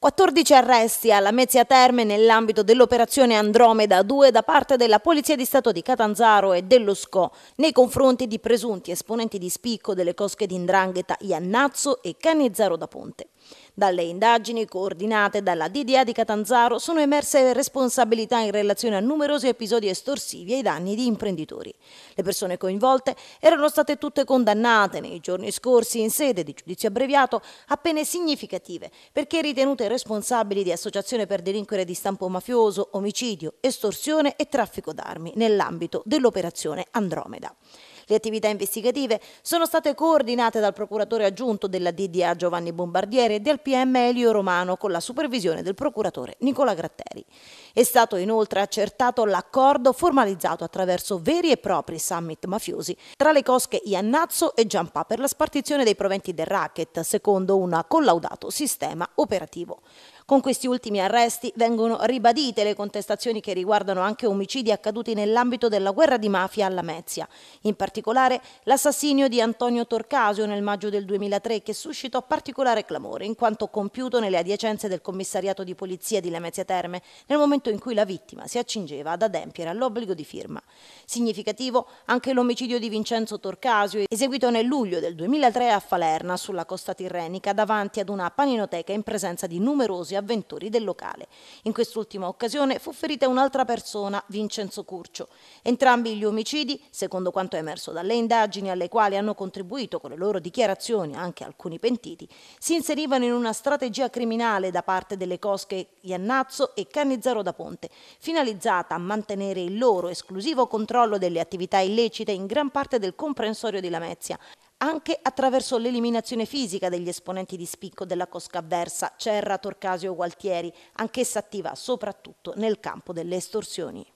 14 arresti alla Mezzia Terme nell'ambito dell'operazione Andromeda 2 da parte della Polizia di Stato di Catanzaro e dello SCO nei confronti di presunti esponenti di spicco delle cosche di Indrangheta Iannazzo e Canizzaro da Ponte. Dalle indagini coordinate dalla DDA di Catanzaro sono emerse responsabilità in relazione a numerosi episodi estorsivi ai danni di imprenditori. Le persone coinvolte erano state tutte condannate nei giorni scorsi in sede di giudizio abbreviato a pene significative perché ritenute responsabili di associazione per delinquere di stampo mafioso, omicidio, estorsione e traffico d'armi nell'ambito dell'operazione Andromeda. Le attività investigative sono state coordinate dal procuratore aggiunto della DDA Giovanni Bombardiere e del PM Elio Romano con la supervisione del procuratore Nicola Gratteri. È stato inoltre accertato l'accordo formalizzato attraverso veri e propri summit mafiosi tra le cosche Iannazzo e Giampà per la spartizione dei proventi del racket secondo un collaudato sistema operativo. Con questi ultimi arresti vengono ribadite le contestazioni che riguardano anche omicidi accaduti nell'ambito della guerra di mafia alla Mezia, in particolare l'assassinio di Antonio Torcasio nel maggio del 2003 che suscitò particolare clamore in quanto compiuto nelle adiacenze del commissariato di polizia di Lamezia Terme nel momento in cui la vittima si accingeva ad adempiere all'obbligo di firma. Significativo anche l'omicidio di Vincenzo Torcasio eseguito nel luglio del 2003 a Falerna sulla costa tirrenica davanti ad una paninoteca in presenza di numerosi avventori del locale. In quest'ultima occasione fu ferita un'altra persona, Vincenzo Curcio. Entrambi gli omicidi, secondo quanto è emerso dalle indagini alle quali hanno contribuito con le loro dichiarazioni anche alcuni pentiti, si inserivano in una strategia criminale da parte delle cosche Iannazzo e Cannizzaro da Ponte, finalizzata a mantenere il loro esclusivo controllo delle attività illecite in gran parte del comprensorio di Lamezia, anche attraverso l'eliminazione fisica degli esponenti di spicco della cosca avversa Cerra, Torcasio Gualtieri, anch'essa attiva soprattutto nel campo delle estorsioni.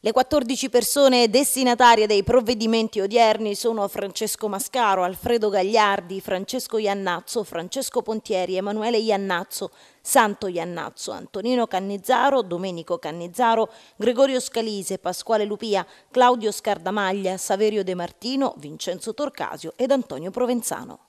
Le 14 persone destinatarie dei provvedimenti odierni sono Francesco Mascaro, Alfredo Gagliardi, Francesco Iannazzo, Francesco Pontieri, Emanuele Iannazzo, Santo Iannazzo, Antonino Cannizzaro, Domenico Cannizzaro, Gregorio Scalise, Pasquale Lupia, Claudio Scardamaglia, Saverio De Martino, Vincenzo Torcasio ed Antonio Provenzano.